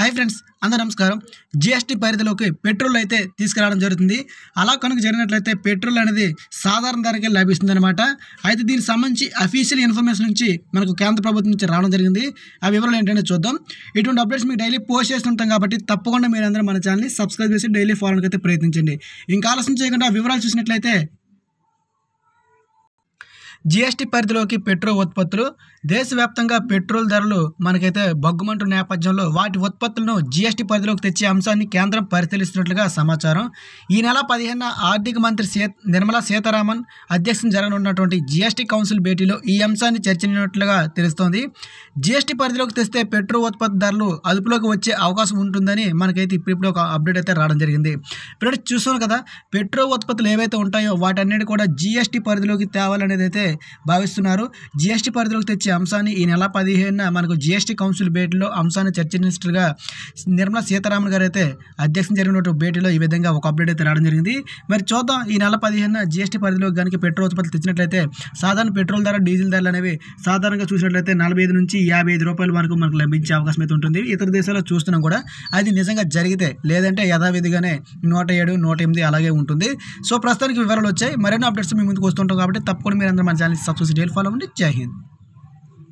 hi friends అందరూ నమస్కారం GST పరిధిలోకి పెట్రోల్ అయితే తీసుకురావడం జరుగుతుంది అలా కనుక జరిగినట్లయితే పెట్రోల్ అనేది సాధారణ ధరకే లభిస్తుందన్నమాట అయితే దీనికి సంబంధించి అఫీషియల్ ఇన్ఫర్మేషన్ నుంచి మనకు కేంద్ర ప్రభుత్వం నుంచి రావడం జరిగింది ఆ వివరాలు ఏంటంటే చూద్దాం ఇటువంటి అప్డేట్స్ మీకు డైలీ పోస్ట్ చేస్తుంటాం కాబట్టి తప్పకుండా మీరందరూ మన ఛానల్ని సబ్స్క్రైబ్ చేసి డైలీ ఫాలోకి అయితే ప్రయత్నించండి ఇంకా ఆలోచన చేయకుండా వివరాలు చూసినట్లయితే జిఎస్టి పరిధిలోకి పెట్రోల్ ఉత్పత్తులు దేశవ్యాప్తంగా పెట్రోల్ ధరలు మనకైతే బగ్గుమంటు నేపథ్యంలో వాటి ఉత్పత్తులను జీఎస్టీ పరిధిలోకి తెచ్చే అంశాన్ని కేంద్రం పరిశీలిస్తున్నట్లుగా సమాచారం ఈ నెల పదిహేను ఆర్థిక మంత్రి సీ నిర్మలా సీతారామన్ అధ్యక్షం జరగనున్నటువంటి జిఎస్టి కౌన్సిల్ భేటీలో ఈ అంశాన్ని చర్చించినట్లుగా తెలుస్తోంది జీఎస్టీ పరిధిలోకి తెస్తే పెట్రోల్ ఉత్పత్తి ధరలు అదుపులోకి వచ్చే అవకాశం ఉంటుందని మనకైతే ఇప్పుడు ఒక అప్డేట్ అయితే రావడం జరిగింది ఇప్పుడు చూసాను కదా పెట్రోల్ ఉత్పత్తులు ఏవైతే ఉంటాయో వాటన్నిటి కూడా జిఎస్టి పరిధిలోకి తేవాలనేది అయితే అయితే భావిస్తున్నారు జిఎస్టీ పరిధిలోకి తెచ్చే అంశాన్ని ఈ నెల పదిహేనున మనకు జిఎస్టీ కౌన్సిల్ భేటీలో అంశాన్ని చర్చించినట్టుగా నిర్మలా సీతారామన్ గారు అయితే అధ్యక్షం జరిగినటువంటి భేటీలో ఈ విధంగా ఒక అప్డేట్ అయితే రావడం జరిగింది మరి చూద్దాం ఈ నెల పదిహేనున జిఎస్టీ పరిధిలోకి కనుక పెట్రోల్ ఉత్పత్తులు తెచ్చినట్లయితే సాధారణ పెట్రోల్ ధర డీజిల్ ధరలు అనేవి సాధారణంగా చూసినట్లయితే నలభై ఐదు నుంచి యాభై ఐదు మనకు మనకు లభించే అవకాశం అయితే ఉంటుంది ఇతర దేశాల్లో చూస్తున్నాం కూడా అది నిజంగా జరిగితే లేదంటే యథావిధిగానే నూట ఏడు నూట ఎనిమిది అలాగే ఉంటుంది సో ప్రస్తుతానికి వివరాలు వచ్చాయి మరెన్నో అప్డేట్స్ మీ ముందుకు వస్తుంటాం కాబట్టి తప్పకుండా మీరు అందరూ हमारे चैनल सब्सक्राइब फॉलो जय हिंद